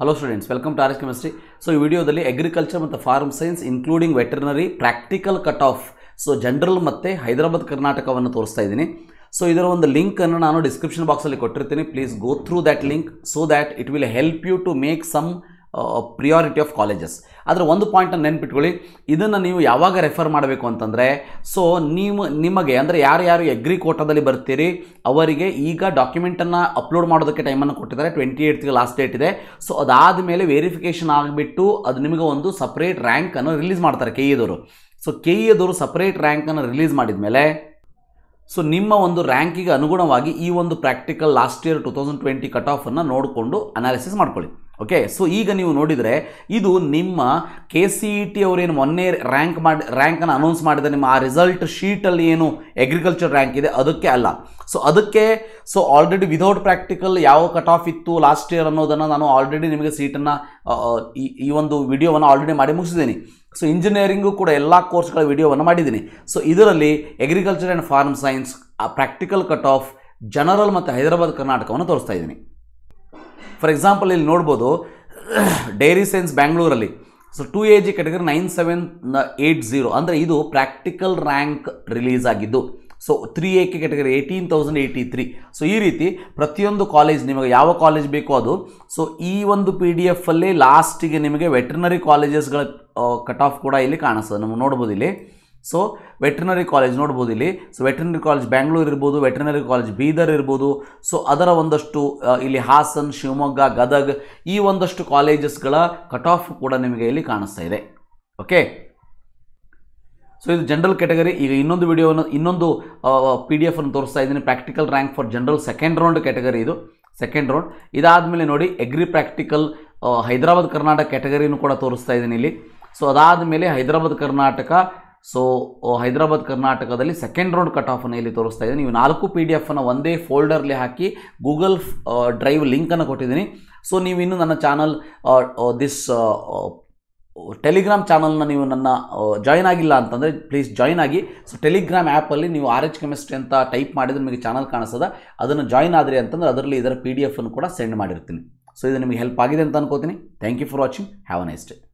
hello students welcome to RS chemistry so ಈ ವಿಡಿಯೋದಲ್ಲಿ agriculture ಮತ್ತು farm science including veterinary practical cut off so general ಮತ್ತು ಹೈದರಾಬಾದ್ ಕರ್ನಾಟಕವನ್ನು ತೋರಿಸ್ತಾ ಇದ್ದೀನಿ ಸೊ ಇದರ ಒಂದು ಲಿಂಕನ್ನು ನಾನು ಡಿಸ್ಕ್ರಿಪ್ಷನ್ ಬಾಕ್ಸಲ್ಲಿ ಕೊಟ್ಟಿರ್ತೀನಿ please go through that link so that it will help you to make some priority of colleges ಆದರೆ ಒಂದು ಪಾಯಿಂಟನ್ನು ನೆನ್ಪಿಟ್ಕೊಳ್ಳಿ ಇದನ್ನು ನೀವು ಯಾವಾಗ ರೆಫರ್ ಮಾಡಬೇಕು ಅಂತಂದರೆ ಸೊ ನೀವು ನಿಮಗೆ ಅಂದರೆ ಯಾರು ಯಾರು ಎಗ್ರಿ ಕೋಟಾದಲ್ಲಿ ಬರ್ತೀರಿ ಅವರಿಗೆ ಈಗ ಡಾಕ್ಯುಮೆಂಟನ್ನು ಅಪ್ಲೋಡ್ ಮಾಡೋದಕ್ಕೆ ಟೈಮನ್ನು ಕೊಟ್ಟಿದ್ದಾರೆ ಟ್ವೆಂಟಿ ಏಯ್ಟ್ಗೆ ಲಾಸ್ಟ್ ಡೇಟ್ ಇದೆ ಸೊ ಅದಾದ ಮೇಲೆ ವೆರಿಫಿಕೇಷನ್ ಆಗಿಬಿಟ್ಟು ಅದು ನಿಮಗೆ ಒಂದು ಸಪ್ರೇಟ್ ರ್ಯಾಂಕನ್ನು ರಿಲೀಸ್ ಮಾಡ್ತಾರೆ ಕೆ ಇದವರು e ಸೊ ಕೆ ಇದವರು e ಸಪ್ರೇಟ್ ರ್ಯಾಂಕನ್ನು ರಿಲೀಸ್ ಮಾಡಿದ ಮೇಲೆ ಸೊ ನಿಮ್ಮ ಒಂದು ರ್ಯಾಂಕಿಗೆ ಅನುಗುಣವಾಗಿ ಈ ಒಂದು practical last year two thousand twenty cut ಆಫನ್ನು ನೋಡಿಕೊಂಡು ಅನಾಲಿಸಿಸ್ ಮಾಡ್ಕೊಳ್ಳಿ ಓಕೆ ಸೊ ಈಗ ನೀವು ನೋಡಿದರೆ ಇದು ನಿಮ್ಮ K C E e T ಅವರೇನು ಮೊನ್ನೆ ರ್ಯಾಂಕ್ ಮಾಡಿ ರ್ಯಾಂಕನ್ನು ಅನೌನ್ಸ್ ಮಾಡಿದ ನಿಮ್ಮ ಆ ರಿಸಲ್ಟ್ ಶೀಟಲ್ಲಿ ಏನು ಎಗ್ರಿಕಲ್ಚರ್ ರ್ಯಾಂಕ್ ಇದೆ ಅದಕ್ಕೆ ಅಲ್ಲ ಸೊ ಅದಕ್ಕೆ ಸೊ ಆಲ್ರೆಡಿ ವಿಥೌಟ್ ಪ್ರಾಕ್ಟಿಕಲ್ ಯಾವ ಕಟ್ ಆಫ್ ಇತ್ತು ಲಾಸ್ಟ್ ಇಯರ್ ಅನ್ನೋದನ್ನು ನಾನು ಆಲ್ರೆಡಿ ನಿಮಗೆ ಸೀಟನ್ನು ಈ ಒಂದು ವಿಡಿಯೋವನ್ನು ಆಲ್ರೆಡಿ ಮಾಡಿ ಮುಗಿಸಿದ್ದೀನಿ ಸೊ ಇಂಜಿನಿಯರಿಂಗು ಕೂಡ ಎಲ್ಲ ಕೋರ್ಸ್ಗಳ ವಿಡಿಯೋವನ್ನು ಮಾಡಿದ್ದೀನಿ ಸೊ ಇದರಲ್ಲಿ ಎಗ್ರಿಕಲ್ಚರ್ ಆ್ಯಂಡ್ ಫಾರ್ಮ್ ಸೈನ್ಸ್ ಆ ಪ್ರಾಕ್ಟಿಕಲ್ ಕಟ್ ಆಫ್ ಜನರಲ್ ಮತ್ತು ಹೈದರಾಬಾದ್ ಕರ್ನಾಟಕವನ್ನು ತೋರಿಸ್ತಾ ಇದ್ದೀನಿ ಫಾರ್ ಎಕ್ಸಾಂಪಲ್ ಇಲ್ಲಿ ನೋಡ್ಬೋದು ಡೈರಿ ಸೈನ್ಸ್ ಬ್ಯಾಂಗ್ಳೂರಲ್ಲಿ so two A G category nine seven eight zero ಅಂದರೆ ಇದು ಪ್ರಾಕ್ಟಿಕಲ್ ರ್ಯಾಂಕ್ ರಿಲೀಸ್ ಆಗಿದ್ದು so three A K category eighteen thousand eighty three so ಈ ರೀತಿ ಪ್ರತಿಯೊಂದು ಕಾಲೇಜ್ ನಿಮಗೆ ಯಾವ ಕಾಲೇಜ್ ಬೇಕೋ ಅದು ಸೊ ಈ ಒಂದು ಪಿ ಡಿ ಎಫಲ್ಲಿ ಲಾಸ್ಟಿಗೆ ನಿಮಗೆ ವೆಟ್ರನರಿ ಕಾಲೇಜಸ್ಗಳ ಕಟ್ ಆಫ್ ಕೂಡ ಇಲ್ಲಿ ಕಾಣಿಸ್ತದೆ ನಮಗೆ ನೋಡ್ಬೋದು ಇಲ್ಲಿ ಸೊ ವೆಟ್ರಿನರಿ ಕಾಲೇಜ್ ನೋಡ್ಬೋದು ಇಲ್ಲಿ ಸೊ ವೆಟ್ರಿನರಿ ಕಾಲೇಜ್ ಬ್ಯಾಂಗ್ಳೂರ್ ಇರ್ಬೋದು ವೆಟ್ರಿನರಿ ಕಾಲೇಜ್ ಬೀದರ್ ಇರ್ಬೋದು ಸೊ ಅದರ ಒಂದಷ್ಟು ಇಲ್ಲಿ ಹಾಸನ್ ಶಿವಮೊಗ್ಗ ಗದಗ್ ಈ ಒಂದಷ್ಟು ಕಾಲೇಜಸ್ಗಳ ಕಟ್ ಆಫ್ ಕೂಡ ನಿಮಗೆ ಇಲ್ಲಿ ಕಾಣಿಸ್ತಾ ಇದೆ ಓಕೆ ಸೊ ಇದು ಜನರಲ್ ಕ್ಯಾಟಗರಿ ಈಗ ಇನ್ನೊಂದು ವಿಡಿಯೋವನ್ನು ಇನ್ನೊಂದು ಪಿ ಡಿ ಅನ್ನು ತೋರಿಸ್ತಾ ಇದ್ದೀನಿ practical rank for general second round category ಇದು ಸೆಕೆಂಡ್ ರೌಂಡ್ ಇದಾದಮೇಲೆ ನೋಡಿ ಎಗ್ರಿ ಪ್ರಾಕ್ಟಿಕಲ್ ಹೈದರಾಬಾದ್ ಕರ್ನಾಟಕ ಕ್ಯಾಟಗರಿನೂ ಕೂಡ ತೋರಿಸ್ತಾ ಇದ್ದೀನಿ ಇಲ್ಲಿ ಸೊ ಅದಾದ ಮೇಲೆ ಹೈದರಾಬಾದ್ ಕರ್ನಾಟಕ ಸೊ ಹೈದರಾಬಾದ್ ಕರ್ನಾಟಕದಲ್ಲಿ ಸೆಕೆಂಡ್ ರೌಂಡ್ ಕಟ್ ಆಫನ್ನು ಇಲ್ಲಿ ತೋರಿಸ್ತಾ ಇದ್ದೀನಿ ನೀವು ನಾಲ್ಕು ಪಿ ಡಿ ಎಫ್ನ ಒಂದೇ ಫೋಲ್ಡರ್ಲಿ ಹಾಕಿ ಗೂಗಲ್ ಡ್ರೈವ್ ಲಿಂಕನ್ನು ಕೊಟ್ಟಿದ್ದೀನಿ ಸೊ ನೀವು ಇನ್ನೂ ನನ್ನ ಚಾನಲ್ ದಿಸ್ ಟೆಲಿಗ್ರಾಮ್ ಚಾನಲ್ನ ನೀವು ನನ್ನ ಜಾಯ್ನ್ ಆಗಿಲ್ಲ ಅಂತಂದರೆ ಪ್ಲೀಸ್ ಜಾಯ್ನ್ ಆಗಿ ಸೊ ಟೆಲಿಗ್ರಾಮ್ ಆ್ಯಪಲ್ಲಿ ನೀವು ಆರ್ ಎಚ್ ಕೆಮಿಸ್ಟ್ರಿ ಅಂತ ಟೈಪ್ ಮಾಡಿದರೆ ನಿಮಗೆ ಚಾನಲ್ ಕಾಣಿಸ್ತದೆ ಅದನ್ನು ಜಾಯ್ನ್ ಆದರೆ ಅಂತಂದರೆ ಅದರಲ್ಲಿ ಇದರ ಪಿ ಡಿ ಎಫನ್ನು ಕೂಡ ಸೆಂಡ್ ಮಾಡಿರ್ತೀನಿ ಸೊ ಇದು ನಿಮಗೆ ಹೆಲ್ಪ್ ಆಗಿದೆ ಅಂತ ಅನ್ಕೋತೀನಿ thank you for watching have a nice day